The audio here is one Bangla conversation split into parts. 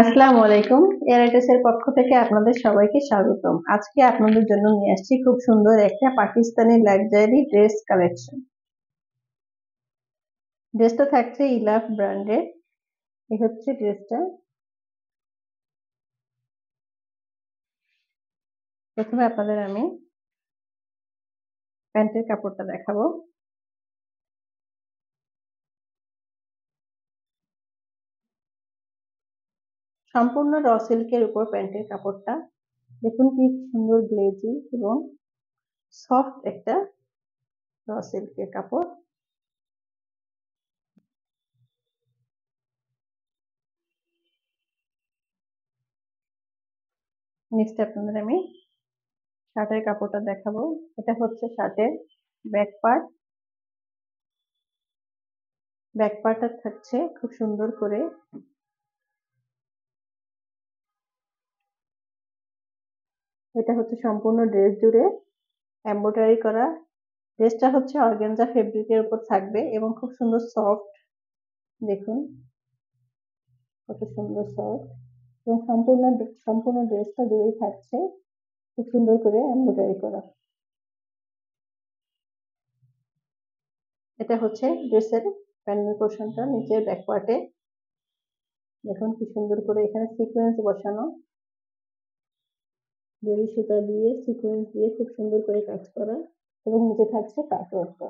আসসালামু আলাইকুম এর পক্ষ থেকে আপনাদের সবাইকে স্বাগতম আজকে আপনাদের জন্য নিয়ে আসছি খুব সুন্দর একটা পাকিস্তানি লাক্সারি ড্রেস কালেকশন ড্রেসটা থাকছে ইলাফ ব্র্যান্ডের এই হচ্ছে ড্রেসটা প্রথমে আপনাদের আমি প্যান্টের কাপড়টা দেখাবো সম্পূর্ণ র সিল্কের উপর প্যান্টের কাপড়টা দেখুন কি সুন্দর গ্লেজি এবং সফট একটা র সিল্কের কাপড় নেক্সট আপনাদের আমি শার্টের কাপড়টা দেখাবো এটা হচ্ছে শার্টের ব্যাক পার্ট ব্যাক পার্টটা থাকছে খুব সুন্দর করে এটা হচ্ছে সম্পূর্ণ ড্রেস জুড়ে এম্ব্রয়ডারি করা ড্রেসটা হচ্ছে অর্গেনজা ফেব্রিকের উপর থাকবে এবং খুব সুন্দর সফট দেখুন কত সুন্দর সফট এবং সম্পূর্ণ সম্পূর্ণ ড্রেসটা জুড়েই থাকছে খুব সুন্দর করে এম্ব্রয়ডারি করা এটা হচ্ছে ড্রেসের প্যান্ডেল পোর্শনটা নিচের ব্যাকপার্টে দেখুন কি সুন্দর করে এখানে সিকোয়েন্স বসানো জড়ি সুতা দিয়ে সিকোয়েন্স দিয়ে খুব সুন্দর করে কাজ করা এবং নিচে থাকছে কাটওয়ার্ক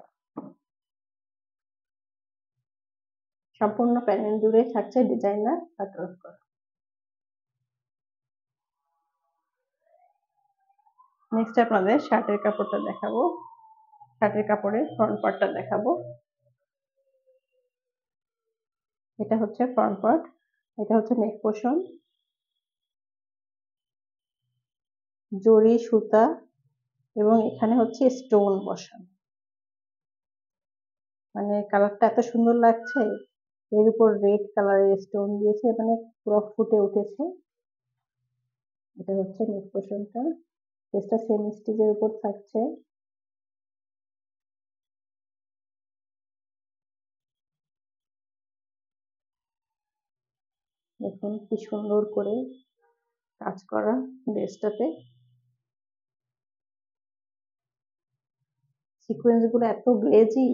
সম্পূর্ণ প্যানেল জুড়ে থাকছে ডিজাইনার কাটওয়ার্ক করা নেক্সট আপনাদের শার্টের কাপড়টা দেখাবো শার্টের কাপড়ের ফ্রন্ট পার্টটা দেখাবো এটা হচ্ছে ফ্রন্ট পার্ট এটা হচ্ছে নেক পোর্শন জড়ি সুতা এবং এখানে হচ্ছে স্টোন বসানো মানে কালারটা এত সুন্দর লাগছে এর উপর রেড কালারের স্টোন দিয়েছে মানে পুরো ফুটে উঠেছে এটা হচ্ছে নেক পোর্শনটা পেজটা সেম এর উপর থাকছে দেখুন কি সুন্দর করে কাজ করা ড্রেসটাতে গুলো এত গ্লেজি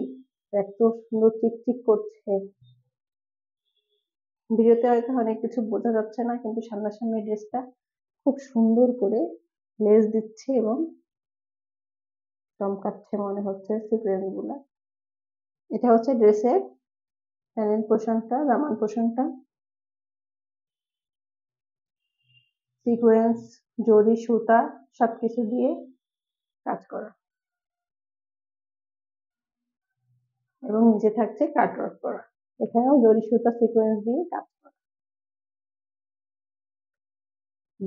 এত সুন্দর চিকচিক করছে ভিডিওতে হয়তো অনেক কিছু বোঝা যাচ্ছে না কিন্তু সামনাসামনি ড্রেসটা খুব সুন্দর করে লেজ দিচ্ছে এবং চমকাচ্ছে মনে হচ্ছে গুলা এটা হচ্ছে ড্রেসের প্যানেল পোশাকটা দামান পোশাকটা সিকোয়েন্স জরি সুতা সবকিছু দিয়ে কাজ করা এবং নিচে থাকছে কাটওয়ার্ক করা এখানেও দড়ি সুতা সিকোয়েন্স দিয়ে কাজ করা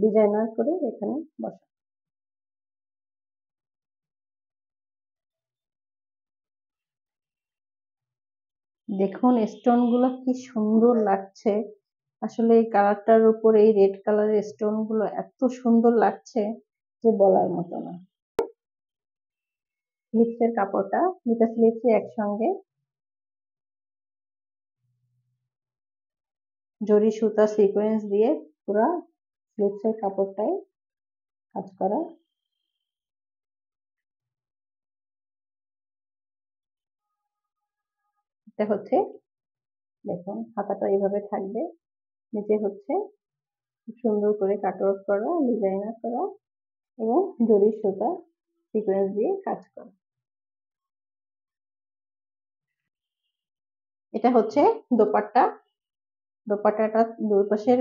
ডিজাইনার করে এখানে বসা দেখুন স্টোন গুলো কি সুন্দর লাগছে আসলে এই কালারটার উপরে এই রেড কালারের স্টোন গুলো এত সুন্দর লাগছে যে বলার মতো না স্লিপসের কাপড়টা দুটা স্লিপসই একসঙ্গে জরি সুতা সিকোয়েন্স দিয়ে পুরা স্লিপসের কাপড়টাই কাজ করা এটা হচ্ছে দেখুন হাতাটা এইভাবে থাকবে নিচে হচ্ছে সুন্দর করে কাটওয়ার্ক করা ডিজাইনার করা এবং জরি সুতা সিকোয়েন্স দিয়ে কাজ করা এটা হচ্ছে দোপাট্টা দোপাট্টাটা দুই পাশের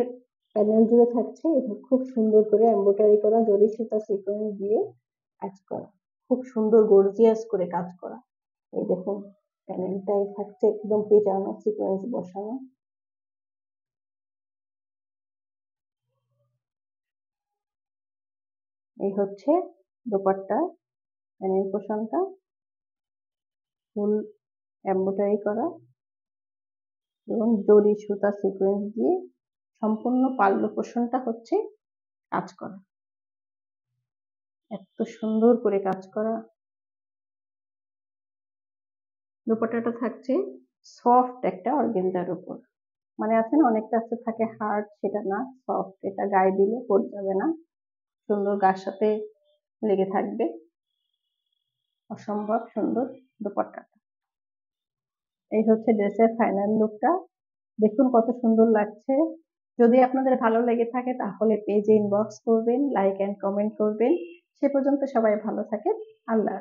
প্যানেল জুড়ে থাকছে এবং খুব সুন্দর করে এমব্রয়ডারি করা দড়ি সুতা সিকোয়েন্স দিয়ে কাজ করা খুব সুন্দর গর্জিয়াস করে কাজ করা এই দেখুন প্যানেলটাই থাকছে একদম পেটানো সিকোয়েন্স বসানো এই হচ্ছে দোপাট্টা প্যানেল পোষণটা ফুল এমব্রয়ডারি করা এবং জরি সুতা সিকোয়েন্স দিয়ে সম্পূর্ণ পাল্ল পোষণটা হচ্ছে কাজ করা এত সুন্দর করে কাজ করা দুপাটাটা থাকছে সফট একটা অর্গেন্দার উপর মানে আছে না অনেকটা আছে থাকে হার্ড সেটা না সফট এটা গায়ে দিলে পড়ে যাবে না সুন্দর গার সাথে লেগে থাকবে অসম্ভব সুন্দর দুপাট্টাটা এই হচ্ছে ড্রেসের ফাইনাল লুকটা দেখুন কত সুন্দর লাগছে যদি আপনাদের ভালো লেগে থাকে তাহলে পেজে ইনবক্স করবেন লাইক অ্যান্ড কমেন্ট করবেন সে পর্যন্ত সবাই ভালো থাকেন আল্লাহ